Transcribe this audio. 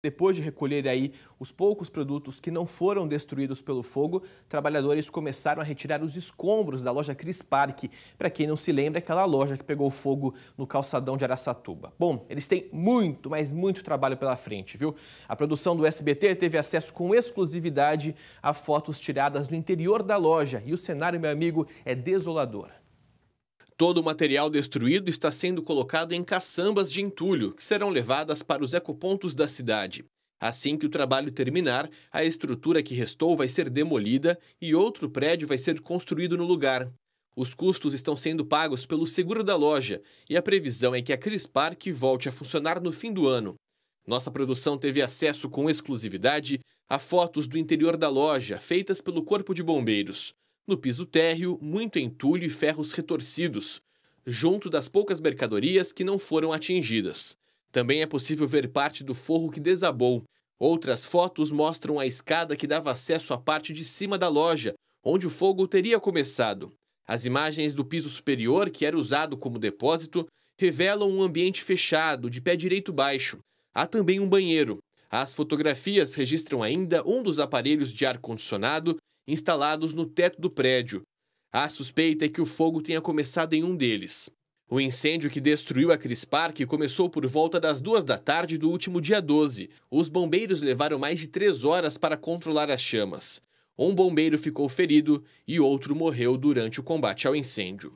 Depois de recolher aí os poucos produtos que não foram destruídos pelo fogo, trabalhadores começaram a retirar os escombros da loja Cris Park. Para quem não se lembra, é aquela loja que pegou fogo no calçadão de Araçatuba. Bom, eles têm muito, mas muito trabalho pela frente, viu? A produção do SBT teve acesso com exclusividade a fotos tiradas do interior da loja e o cenário, meu amigo, é desolador. Todo o material destruído está sendo colocado em caçambas de entulho, que serão levadas para os ecopontos da cidade. Assim que o trabalho terminar, a estrutura que restou vai ser demolida e outro prédio vai ser construído no lugar. Os custos estão sendo pagos pelo seguro da loja e a previsão é que a Cris Park volte a funcionar no fim do ano. Nossa produção teve acesso com exclusividade a fotos do interior da loja feitas pelo Corpo de Bombeiros. No piso térreo, muito entulho e ferros retorcidos, junto das poucas mercadorias que não foram atingidas. Também é possível ver parte do forro que desabou. Outras fotos mostram a escada que dava acesso à parte de cima da loja, onde o fogo teria começado. As imagens do piso superior, que era usado como depósito, revelam um ambiente fechado, de pé direito baixo. Há também um banheiro. As fotografias registram ainda um dos aparelhos de ar-condicionado instalados no teto do prédio. A suspeita é que o fogo tenha começado em um deles. O incêndio que destruiu a Cris Park começou por volta das duas da tarde do último dia 12. Os bombeiros levaram mais de três horas para controlar as chamas. Um bombeiro ficou ferido e outro morreu durante o combate ao incêndio.